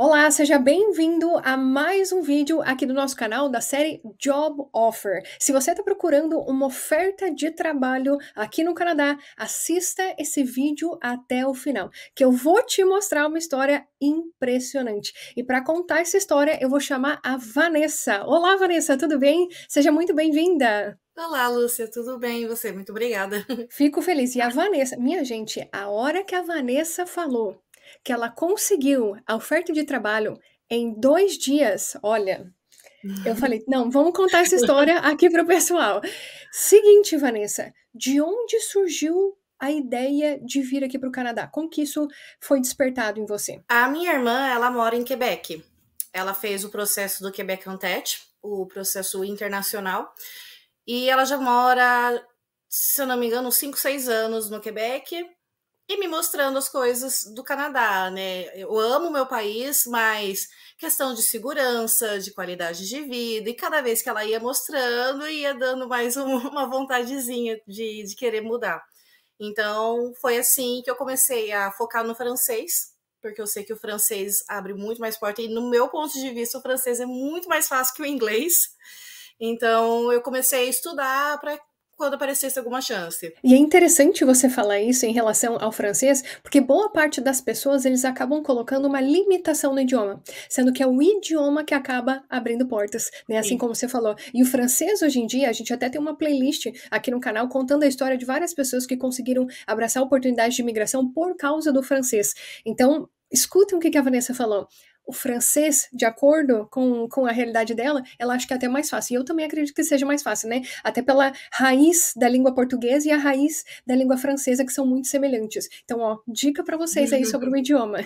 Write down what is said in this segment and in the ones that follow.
Olá, seja bem-vindo a mais um vídeo aqui do nosso canal da série Job Offer. Se você está procurando uma oferta de trabalho aqui no Canadá, assista esse vídeo até o final, que eu vou te mostrar uma história impressionante. E para contar essa história, eu vou chamar a Vanessa. Olá, Vanessa, tudo bem? Seja muito bem-vinda. Olá, Lúcia, tudo bem? E você? Muito obrigada. Fico feliz. E a ah. Vanessa, minha gente, a hora que a Vanessa falou que ela conseguiu a oferta de trabalho em dois dias. Olha, eu uhum. falei, não, vamos contar essa história aqui para o pessoal. Seguinte, Vanessa, de onde surgiu a ideia de vir aqui para o Canadá? Como que isso foi despertado em você? A minha irmã, ela mora em Quebec. Ela fez o processo do Quebec Antet, o processo internacional, e ela já mora, se eu não me engano, 5, 6 anos no Quebec e me mostrando as coisas do Canadá, né? Eu amo meu país, mas questão de segurança, de qualidade de vida, e cada vez que ela ia mostrando, ia dando mais um, uma vontadezinha de, de querer mudar. Então, foi assim que eu comecei a focar no francês, porque eu sei que o francês abre muito mais porta, e no meu ponto de vista, o francês é muito mais fácil que o inglês. Então, eu comecei a estudar para quando aparecesse alguma chance. E é interessante você falar isso em relação ao francês, porque boa parte das pessoas eles acabam colocando uma limitação no idioma, sendo que é o idioma que acaba abrindo portas, né? Assim Sim. como você falou. E o francês hoje em dia, a gente até tem uma playlist aqui no canal contando a história de várias pessoas que conseguiram abraçar oportunidades de imigração por causa do francês. Então, escutem o que a Vanessa falou o francês de acordo com, com a realidade dela, ela acha que é até mais fácil. E eu também acredito que seja mais fácil, né? Até pela raiz da língua portuguesa e a raiz da língua francesa, que são muito semelhantes. Então, ó, dica para vocês aí sobre o idioma.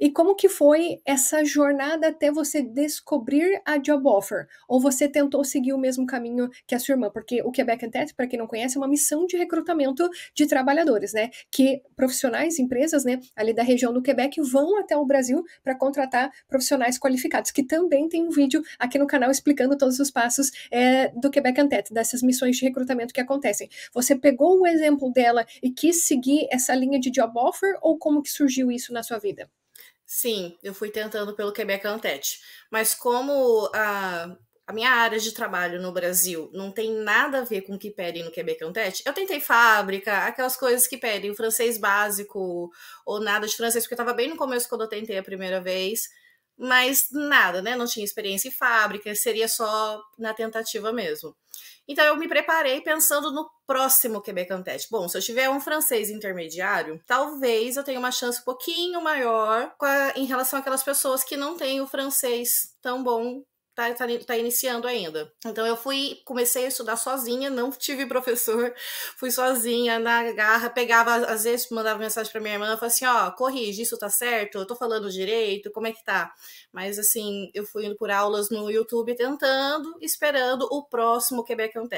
E como que foi essa jornada até você descobrir a job offer? Ou você tentou seguir o mesmo caminho que a sua irmã? Porque o Quebec Tech, para quem não conhece, é uma missão de recrutamento de trabalhadores, né? Que profissionais, empresas, né, ali da região do Quebec vão até o Brasil para contratar profissionais qualificados, que também tem um vídeo aqui no canal explicando todos os passos é, do Quebec Antete, dessas missões de recrutamento que acontecem. Você pegou o exemplo dela e quis seguir essa linha de job offer ou como que surgiu isso na sua vida? Sim, eu fui tentando pelo Quebec Antete. Mas como a, a minha área de trabalho no Brasil não tem nada a ver com o que pedem no Quebec Antete, eu tentei fábrica, aquelas coisas que pedem, o francês básico ou nada de francês, porque eu estava bem no começo quando eu tentei a primeira vez mas nada, né? Não tinha experiência em fábrica, seria só na tentativa mesmo. Então eu me preparei pensando no próximo Quebec Antete. Bom, se eu tiver um francês intermediário, talvez eu tenha uma chance um pouquinho maior a, em relação àquelas pessoas que não têm o francês tão bom Tá, tá, tá, iniciando ainda. Então eu fui, comecei a estudar sozinha, não tive professor, fui sozinha na garra, pegava, às vezes mandava mensagem para minha irmã, falava assim, ó, corrige, isso tá certo? Eu tô falando direito, como é que tá? Mas assim, eu fui indo por aulas no YouTube tentando, esperando o próximo Quebec on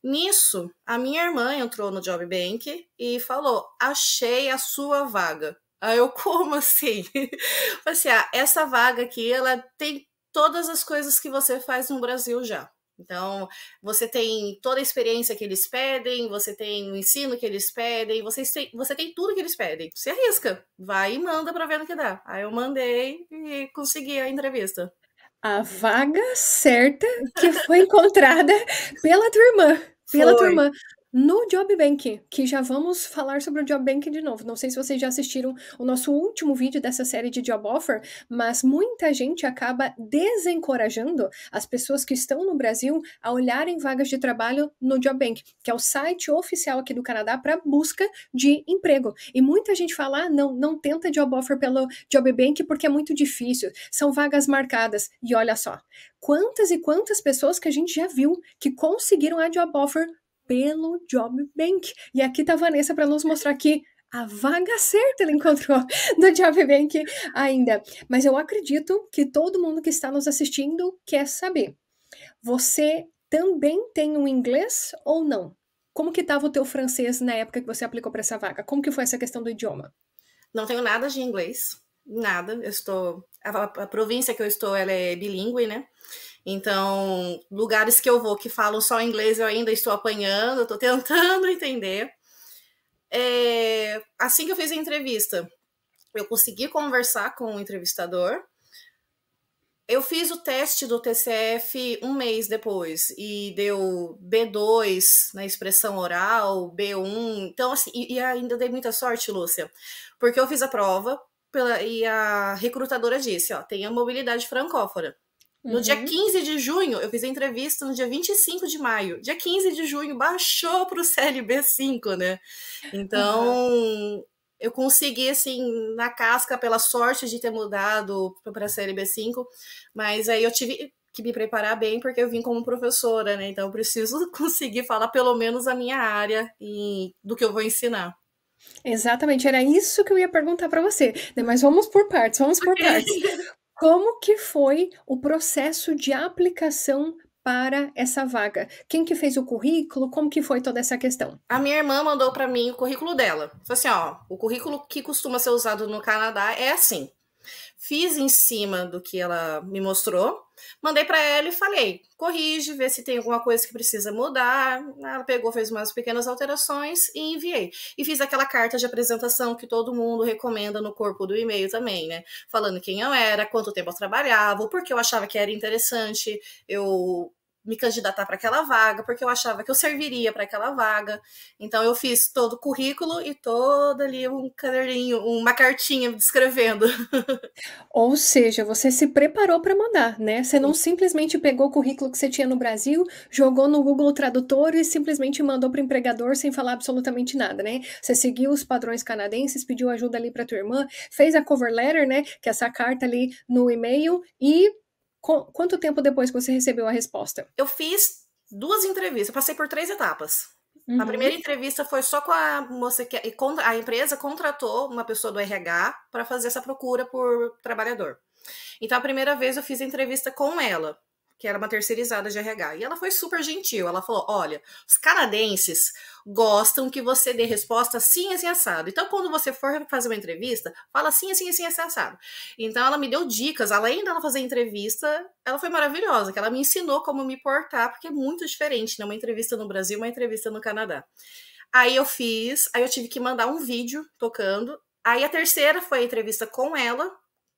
Nisso, a minha irmã entrou no Job Bank e falou: "Achei a sua vaga". Aí eu, como assim? Falei assim, ah, essa vaga aqui, ela tem todas as coisas que você faz no Brasil já. Então, você tem toda a experiência que eles pedem, você tem o ensino que eles pedem, você tem, você tem tudo que eles pedem. Se arrisca, vai e manda para ver no que dá. Aí eu mandei e consegui a entrevista. A vaga certa que foi encontrada pela tua irmã. Pela foi. tua irmã no Job Bank, que já vamos falar sobre o Job Bank de novo. Não sei se vocês já assistiram o nosso último vídeo dessa série de Job Offer, mas muita gente acaba desencorajando as pessoas que estão no Brasil a olharem vagas de trabalho no Job Bank, que é o site oficial aqui do Canadá para busca de emprego. E muita gente fala: ah, não, não tenta Job Offer pelo Job Bank porque é muito difícil, são vagas marcadas. E olha só, quantas e quantas pessoas que a gente já viu que conseguiram a Job Offer pelo Job Bank. E aqui tá a Vanessa para nos mostrar que a vaga certa ele encontrou no Job Bank ainda. Mas eu acredito que todo mundo que está nos assistindo quer saber. Você também tem um inglês ou não? Como que estava o teu francês na época que você aplicou para essa vaga? Como que foi essa questão do idioma? Não tenho nada de inglês, nada. Eu estou a, a província que eu estou ela é bilíngue, né? Então, lugares que eu vou que falam só inglês, eu ainda estou apanhando, estou tentando entender. É, assim que eu fiz a entrevista, eu consegui conversar com o entrevistador. Eu fiz o teste do TCF um mês depois e deu B2 na expressão oral, B1. Então, assim, e, e ainda dei muita sorte, Lúcia, porque eu fiz a prova pela, e a recrutadora disse: ó, tem a mobilidade francófona. No uhum. dia 15 de junho, eu fiz a entrevista no dia 25 de maio. Dia 15 de junho baixou para o CLB5, né? Então, uhum. eu consegui, assim, na casca, pela sorte de ter mudado para a CLB5, mas aí eu tive que me preparar bem, porque eu vim como professora, né? Então, eu preciso conseguir falar pelo menos a minha área e do que eu vou ensinar. Exatamente, era isso que eu ia perguntar para você. Mas vamos por partes, vamos por partes como que foi o processo de aplicação para essa vaga? Quem que fez o currículo? Como que foi toda essa questão? A minha irmã mandou para mim o currículo dela. Falei assim, ó, o currículo que costuma ser usado no Canadá é assim. Fiz em cima do que ela me mostrou, Mandei para ela e falei: corrige, vê se tem alguma coisa que precisa mudar. Ela pegou, fez umas pequenas alterações e enviei. E fiz aquela carta de apresentação que todo mundo recomenda no corpo do e-mail também, né? Falando quem eu era, quanto tempo eu trabalhava, o porquê eu achava que era interessante eu me candidatar para aquela vaga, porque eu achava que eu serviria para aquela vaga. Então eu fiz todo o currículo e todo ali um caderninho, uma cartinha descrevendo. Ou seja, você se preparou para mandar, né? Você não Sim. simplesmente pegou o currículo que você tinha no Brasil, jogou no Google Tradutor e simplesmente mandou para o empregador sem falar absolutamente nada, né? Você seguiu os padrões canadenses, pediu ajuda ali para tua irmã, fez a cover letter, né, que é essa carta ali no e-mail e com, quanto tempo depois que você recebeu a resposta? Eu fiz duas entrevistas, eu passei por três etapas. Uhum. A primeira entrevista foi só com a moça que a empresa contratou uma pessoa do RH para fazer essa procura por trabalhador. Então a primeira vez eu fiz a entrevista com ela que era uma terceirizada de RH. E ela foi super gentil. Ela falou: olha, os canadenses gostam que você dê resposta sim assim, assado. Então, quando você for fazer uma entrevista, fala sim, assim, assim, assim, assado. Então, ela me deu dicas, além dela fazer entrevista, ela foi maravilhosa, que ela me ensinou como me portar, porque é muito diferente, né? Uma entrevista no Brasil, uma entrevista no Canadá. Aí eu fiz, aí eu tive que mandar um vídeo tocando. Aí a terceira foi a entrevista com ela,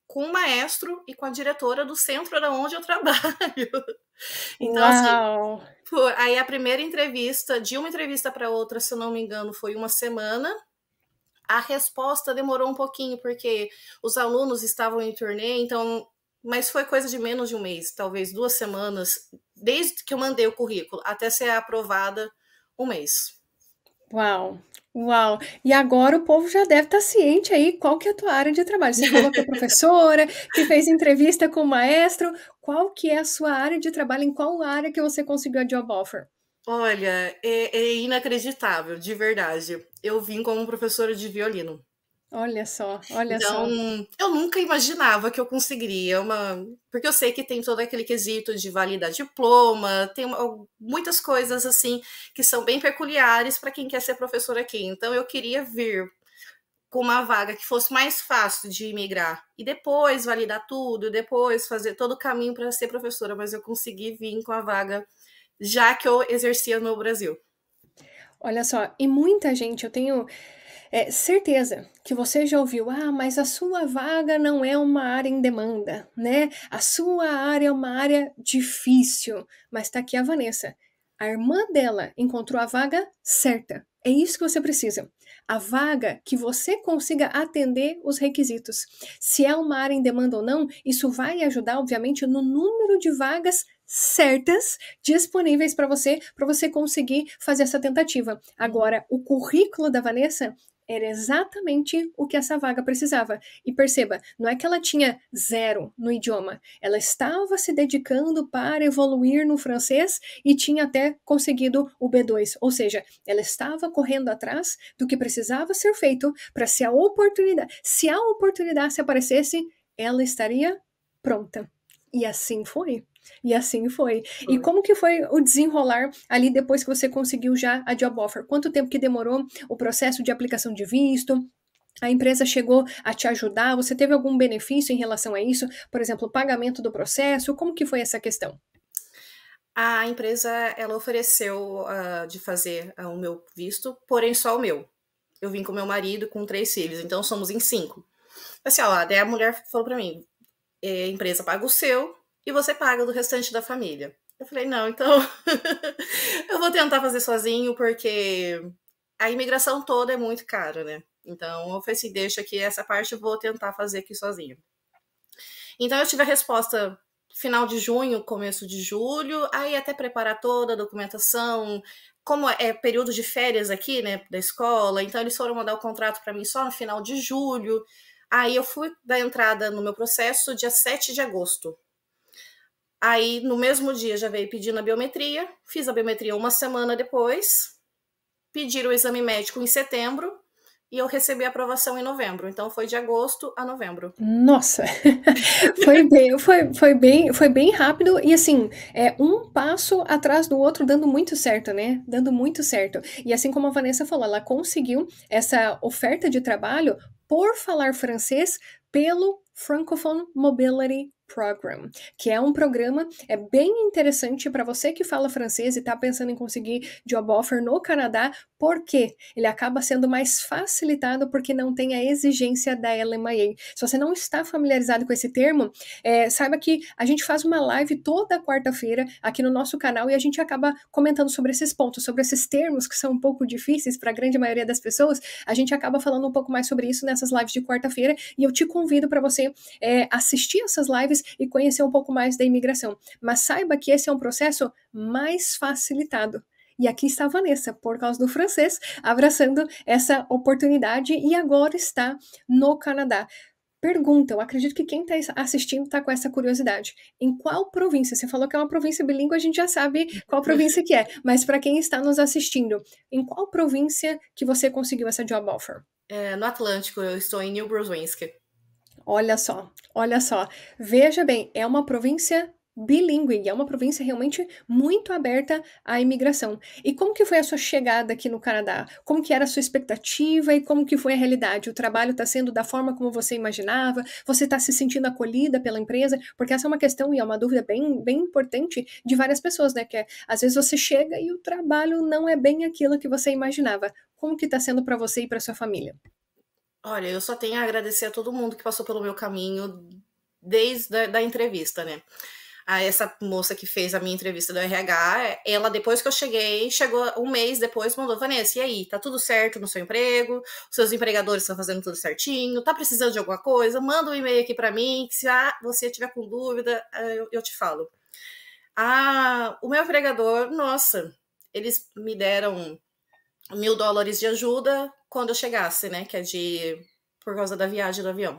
com o maestro e com a diretora do centro da onde eu trabalho. Então, assim, Uau. assim, foi, aí a primeira entrevista, de uma entrevista para outra, se eu não me engano, foi uma semana. A resposta demorou um pouquinho, porque os alunos estavam em turnê, então. Mas foi coisa de menos de um mês, talvez duas semanas, desde que eu mandei o currículo até ser aprovada, um mês. Uau! Uau! E agora o povo já deve estar tá ciente aí qual que é a tua área de trabalho. Você falou que é professora, que fez entrevista com o maestro. Qual que é a sua área de trabalho? Em qual área que você conseguiu a job offer? Olha, é, é inacreditável, de verdade. Eu vim como professora de violino. Olha só, olha então, só. Então, eu nunca imaginava que eu conseguiria uma. Porque eu sei que tem todo aquele quesito de validar diploma, tem uma, muitas coisas assim que são bem peculiares para quem quer ser professor aqui. Então, eu queria vir com uma vaga que fosse mais fácil de imigrar e depois validar tudo, depois fazer todo o caminho para ser professora, mas eu consegui vir com a vaga já que eu exercia no Brasil. Olha só, e muita gente, eu tenho é, certeza que você já ouviu, ah, mas a sua vaga não é uma área em demanda, né? A sua área é uma área difícil. Mas tá aqui a Vanessa. A irmã dela encontrou a vaga certa. É isso que você precisa. A vaga que você consiga atender os requisitos. Se é uma área em demanda ou não, isso vai ajudar, obviamente, no número de vagas certas disponíveis para você, para você conseguir fazer essa tentativa. Agora, o currículo da Vanessa era exatamente o que essa vaga precisava. E perceba, não é que ela tinha zero no idioma, ela estava se dedicando para evoluir no francês e tinha até conseguido o B2, ou seja, ela estava correndo atrás do que precisava ser feito para se a oportunidade, se a oportunidade se aparecesse, ela estaria pronta. E assim foi. E assim foi. foi. E como que foi o desenrolar ali depois que você conseguiu já a job offer? Quanto tempo que demorou o processo de aplicação de visto? A empresa chegou a te ajudar? Você teve algum benefício em relação a isso? Por exemplo, pagamento do processo? Como que foi essa questão? A empresa ela ofereceu uh, de fazer uh, o meu visto, porém só o meu. Eu vim com meu marido com três filhos, então somos em cinco. Assim, ó, daí a mulher falou para mim: é, a empresa paga o seu, e você paga do restante da família. Eu falei, não, então eu vou tentar fazer sozinho, porque a imigração toda é muito cara, né? Então eu falei assim, deixa que essa parte eu vou tentar fazer aqui sozinho. Então eu tive a resposta final de junho, começo de julho, aí até preparar toda a documentação, como é período de férias aqui, né, da escola, então eles foram mandar o contrato para mim só no final de julho. Aí eu fui dar entrada no meu processo dia 7 de agosto. Aí, no mesmo dia, já veio pedindo a biometria, fiz a biometria uma semana depois, pediram o exame médico em setembro e eu recebi a aprovação em novembro. Então, foi de agosto a novembro. Nossa! foi, bem, foi, foi, bem, foi bem rápido e, assim, é um passo atrás do outro, dando muito certo, né? Dando muito certo. E, assim como a Vanessa falou, ela conseguiu essa oferta de trabalho por falar francês pelo Francophone Mobility Program, que é um programa é bem interessante para você que fala francês e está pensando em conseguir job offer no Canadá, porque ele acaba sendo mais facilitado porque não tem a exigência da LMIA. Se você não está familiarizado com esse termo, é, saiba que a gente faz uma live toda quarta-feira aqui no nosso canal e a gente acaba comentando sobre esses pontos, sobre esses termos que são um pouco difíceis para a grande maioria das pessoas. A gente acaba falando um pouco mais sobre isso nessas lives de quarta-feira e eu te convido para você é, assistir essas lives e conhecer um pouco mais da imigração. Mas saiba que esse é um processo mais facilitado. E aqui está a Vanessa, por causa do francês, abraçando essa oportunidade e agora está no Canadá. Pergunta, eu acredito que quem está assistindo está com essa curiosidade. Em qual província? Você falou que é uma província bilíngue, a gente já sabe qual província que é. Mas para quem está nos assistindo, em qual província que você conseguiu essa job offer? É, no Atlântico, eu estou em New Brunswick. Olha só, olha só. Veja bem, é uma província bilíngue é uma província realmente muito aberta à imigração. E como que foi a sua chegada aqui no Canadá? Como que era a sua expectativa e como que foi a realidade? O trabalho está sendo da forma como você imaginava? Você está se sentindo acolhida pela empresa? Porque essa é uma questão e é uma dúvida bem, bem importante de várias pessoas, né? Que é, às vezes você chega e o trabalho não é bem aquilo que você imaginava. Como que está sendo para você e para sua família? Olha, eu só tenho a agradecer a todo mundo que passou pelo meu caminho desde a da entrevista, né? A essa moça que fez a minha entrevista do RH, ela, depois que eu cheguei, chegou um mês depois, mandou, Vanessa, e aí, tá tudo certo no seu emprego? seus empregadores estão fazendo tudo certinho? Tá precisando de alguma coisa? Manda um e-mail aqui para mim, que se ah, você tiver com dúvida, ah, eu, eu te falo. Ah, o meu empregador, nossa, eles me deram mil dólares de ajuda quando eu chegasse, né? Que é de. por causa da viagem do avião.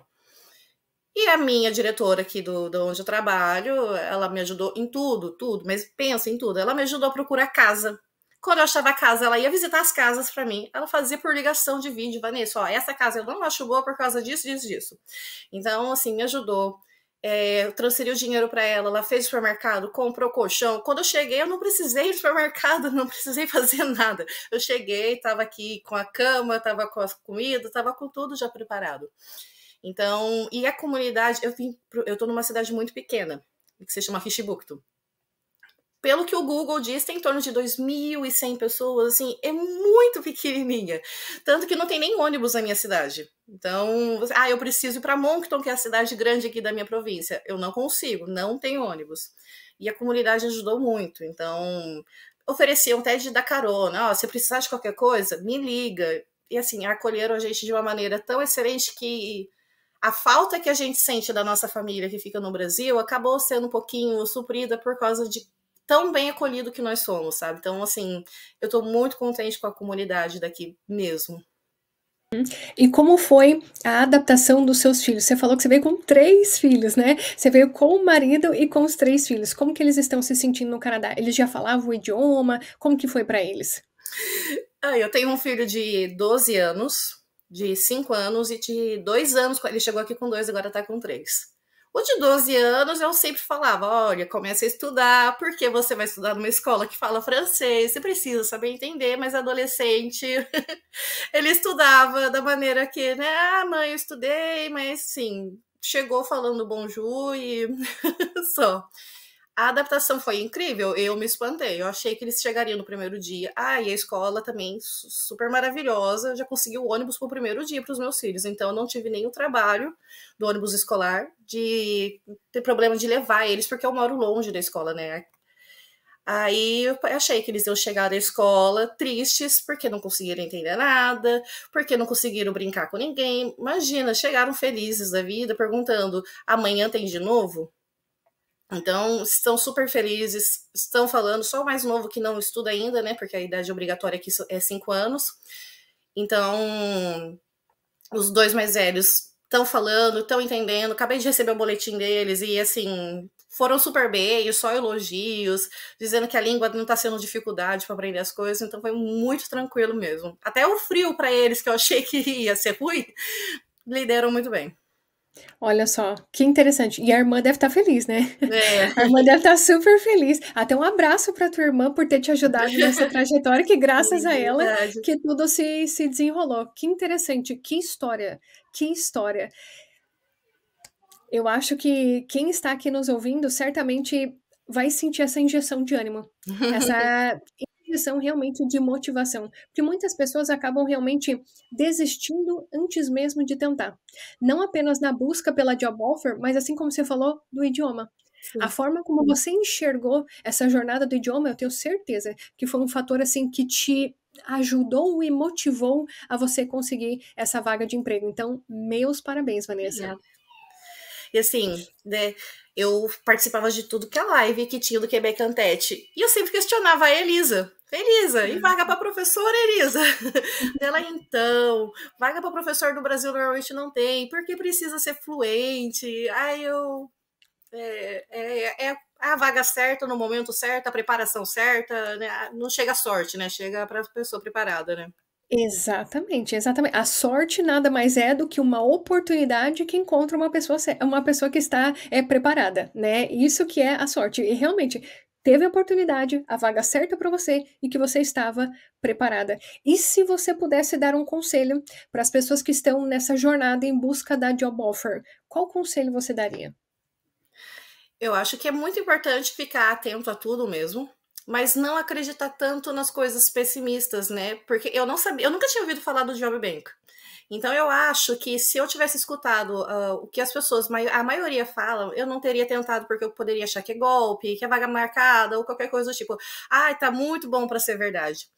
E a minha diretora aqui do, do onde eu trabalho, ela me ajudou em tudo, tudo, mas pensa em tudo. Ela me ajudou a procurar casa. Quando eu achava a casa, ela ia visitar as casas para mim. Ela fazia por ligação de vídeo, Vanessa, ó, essa casa eu não acho boa por causa disso, disso, disso. Então, assim, me ajudou. É, eu transferi o dinheiro para ela, ela fez o supermercado, comprou colchão. Quando eu cheguei, eu não precisei ir supermercado, não precisei fazer nada. Eu cheguei, estava aqui com a cama, estava com a comida, estava com tudo já preparado. Então, e a comunidade, eu vim, eu estou numa cidade muito pequena, que se chama Fishibukto. Pelo que o Google diz, tem em torno de 2.100 pessoas, assim, é muito pequenininha. Tanto que não tem nem ônibus na minha cidade. Então, você, ah, eu preciso ir para Moncton, que é a cidade grande aqui da minha província. Eu não consigo, não tem ônibus. E a comunidade ajudou muito. Então, ofereciam até de dar carona. Oh, se precisar de qualquer coisa, me liga. E assim, acolheram a gente de uma maneira tão excelente que a falta que a gente sente da nossa família que fica no Brasil acabou sendo um pouquinho suprida por causa de tão bem acolhido que nós somos, sabe? Então, assim, eu estou muito contente com a comunidade daqui mesmo. E como foi a adaptação dos seus filhos? Você falou que você veio com três filhos, né? Você veio com o marido e com os três filhos. Como que eles estão se sentindo no Canadá? Eles já falavam o idioma? Como que foi para eles? Ah, eu tenho um filho de 12 anos, de 5 anos e de 2 anos. Ele chegou aqui com dois, agora tá com três. O de 12 anos eu sempre falava: olha, começa a estudar, porque você vai estudar numa escola que fala francês, você precisa saber entender, mas adolescente ele estudava da maneira que, né? Ah, mãe, eu estudei, mas sim, chegou falando bonjour e só. A adaptação foi incrível, eu me espantei. Eu achei que eles chegariam no primeiro dia. Ah, e a escola também, super maravilhosa. Já consegui o ônibus o primeiro dia para os meus filhos. Então, eu não tive nenhum trabalho do ônibus escolar de ter problema de levar eles, porque eu moro longe da escola, né? Aí eu achei que eles iam chegar da escola tristes, porque não conseguiram entender nada, porque não conseguiram brincar com ninguém. Imagina, chegaram felizes da vida, perguntando: amanhã tem de novo? Então, estão super felizes, estão falando, só o mais novo que não estuda ainda, né? Porque a idade obrigatória aqui é cinco anos. Então, os dois mais velhos estão falando, estão entendendo. Acabei de receber o boletim deles e, assim, foram super bem, só elogios, dizendo que a língua não está sendo dificuldade para aprender as coisas. Então, foi muito tranquilo mesmo. Até o frio para eles, que eu achei que ia ser ruim, lideram muito bem. Olha só, que interessante. E a irmã deve estar tá feliz, né? É. A irmã deve estar tá super feliz. Até um abraço para tua irmã por ter te ajudado nessa trajetória, que graças é a ela que tudo se, se desenrolou. Que interessante, que história, que história. Eu acho que quem está aqui nos ouvindo certamente vai sentir essa injeção de ânimo, essa são realmente de motivação, porque muitas pessoas acabam realmente desistindo antes mesmo de tentar. Não apenas na busca pela job offer, mas assim como você falou do idioma. Sim. A forma como você enxergou essa jornada do idioma, eu tenho certeza que foi um fator assim que te ajudou e motivou a você conseguir essa vaga de emprego. Então, meus parabéns, Vanessa. E assim, né, eu participava de tudo que a live que tinha do Quebec Antete. E eu sempre questionava a Elisa. Elisa, e uhum. vaga para professora, Elisa? Ela, então, vaga para professor no Brasil normalmente não tem, porque precisa ser fluente. Aí eu. É, é, é a vaga certa, no momento certo, a preparação certa, né? Ah, não chega a sorte, né? Chega para a pessoa preparada, né? Exatamente, exatamente. A sorte nada mais é do que uma oportunidade que encontra uma pessoa, uma pessoa que está é, preparada, né? Isso que é a sorte. E realmente, teve a oportunidade, a vaga certa para você e que você estava preparada. E se você pudesse dar um conselho para as pessoas que estão nessa jornada em busca da job offer, qual conselho você daria? Eu acho que é muito importante ficar atento a tudo mesmo, mas não acreditar tanto nas coisas pessimistas, né? Porque eu não sabia, eu nunca tinha ouvido falar do Job Bank. Então eu acho que se eu tivesse escutado uh, o que as pessoas, a maioria falam, eu não teria tentado porque eu poderia achar que é golpe, que é vaga marcada ou qualquer coisa do tipo. Ai, ah, tá muito bom para ser verdade.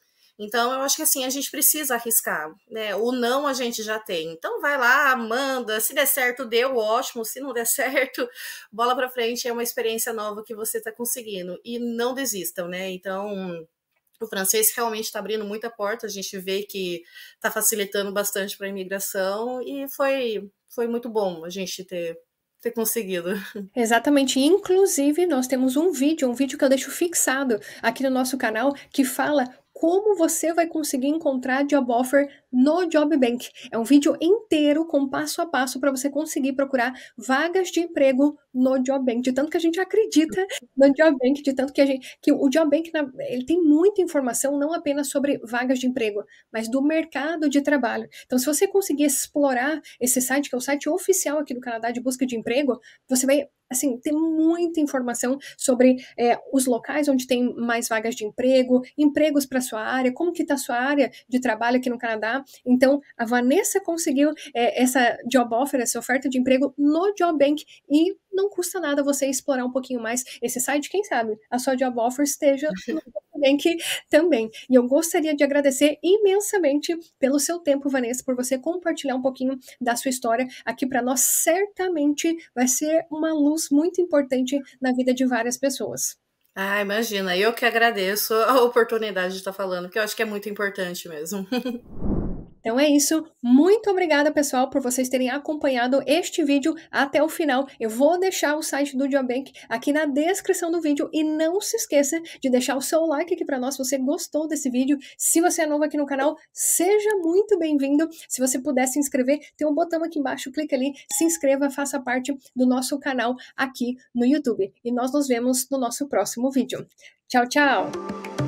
Então, eu acho que assim, a gente precisa arriscar, né? O não a gente já tem. Então, vai lá, manda. Se der certo, deu, ótimo. Se não der certo, bola para frente. É uma experiência nova que você está conseguindo. E não desistam, né? Então, o francês realmente está abrindo muita porta, a gente vê que está facilitando bastante para a imigração e foi, foi muito bom a gente ter ter conseguido. Exatamente. Inclusive, nós temos um vídeo, um vídeo que eu deixo fixado aqui no nosso canal, que fala como você vai conseguir encontrar job offer no JobBank. É um vídeo inteiro com passo a passo para você conseguir procurar vagas de emprego no JobBank, de tanto que a gente acredita no JobBank, de tanto que a gente que o JobBank ele tem muita informação não apenas sobre vagas de emprego, mas do mercado de trabalho. Então, se você conseguir explorar esse site, que é o site oficial aqui do Canadá de busca de emprego, você vai assim, tem muita informação sobre é, os locais onde tem mais vagas de emprego, empregos para sua área, como que está sua área de trabalho aqui no Canadá, então, a Vanessa conseguiu é, essa job offer, essa oferta de emprego no Job Bank e não custa nada você explorar um pouquinho mais esse site, quem sabe a sua job offer esteja no Bank também. E eu gostaria de agradecer imensamente pelo seu tempo, Vanessa, por você compartilhar um pouquinho da sua história aqui para nós. Certamente vai ser uma luz muito importante na vida de várias pessoas. Ah, imagina, eu que agradeço a oportunidade de estar falando, que eu acho que é muito importante mesmo. Então é isso. Muito obrigada, pessoal, por vocês terem acompanhado este vídeo até o final. Eu vou deixar o site do Bank aqui na descrição do vídeo e não se esqueça de deixar o seu like aqui para nós se você gostou desse vídeo. Se você é novo aqui no canal, seja muito bem-vindo. Se você puder se inscrever, tem um botão aqui embaixo, clica ali, se inscreva, faça parte do nosso canal aqui no YouTube. E nós nos vemos no nosso próximo vídeo. Tchau, tchau!